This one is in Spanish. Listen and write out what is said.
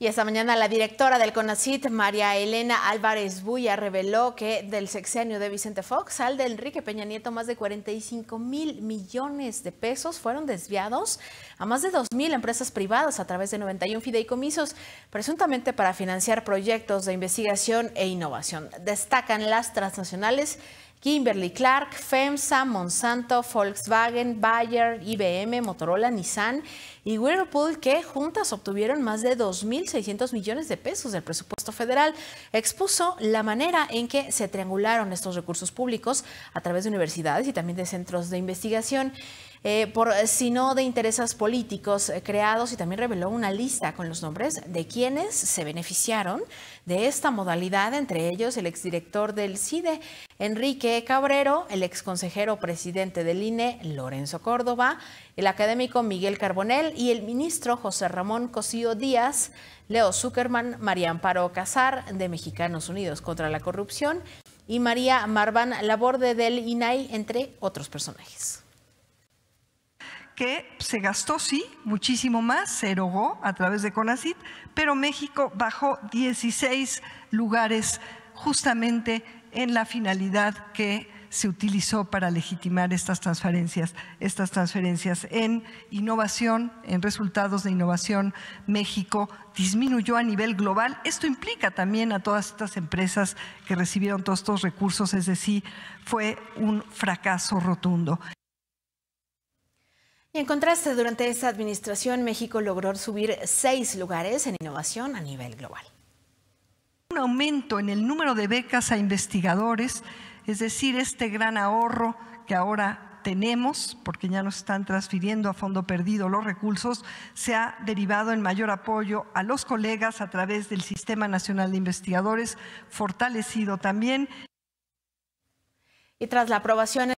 Y esta mañana la directora del CONACIT, María Elena Álvarez Buya, reveló que del sexenio de Vicente Fox al de Enrique Peña Nieto, más de 45 mil millones de pesos fueron desviados a más de 2 mil empresas privadas a través de 91 fideicomisos, presuntamente para financiar proyectos de investigación e innovación. Destacan las transnacionales Kimberly Clark, FEMSA, Monsanto, Volkswagen, Bayer, IBM, Motorola, Nissan y Whirlpool, que juntas obtuvieron más de 2.600 millones de pesos del presupuesto federal, expuso la manera en que se triangularon estos recursos públicos a través de universidades y también de centros de investigación eh, por eh, sino de intereses políticos eh, creados y también reveló una lista con los nombres de quienes se beneficiaron de esta modalidad, entre ellos el exdirector del CIDE, Enrique Cabrero, el exconsejero presidente del INE, Lorenzo Córdoba, el académico Miguel Carbonel y el ministro José Ramón Cosío Díaz, Leo Zuckerman, María Amparo Casar de Mexicanos Unidos contra la Corrupción y María Marván Laborde del INAI, entre otros personajes que se gastó, sí, muchísimo más, se erogó a través de CONACIT, pero México bajó 16 lugares justamente en la finalidad que se utilizó para legitimar estas transferencias, estas transferencias en innovación, en resultados de innovación, México disminuyó a nivel global. Esto implica también a todas estas empresas que recibieron todos estos recursos, es decir, fue un fracaso rotundo. Y en contraste, durante esta administración, México logró subir seis lugares en innovación a nivel global. Un aumento en el número de becas a investigadores, es decir, este gran ahorro que ahora tenemos, porque ya nos están transfiriendo a fondo perdido los recursos, se ha derivado en mayor apoyo a los colegas a través del Sistema Nacional de Investigadores, fortalecido también. Y tras la aprobación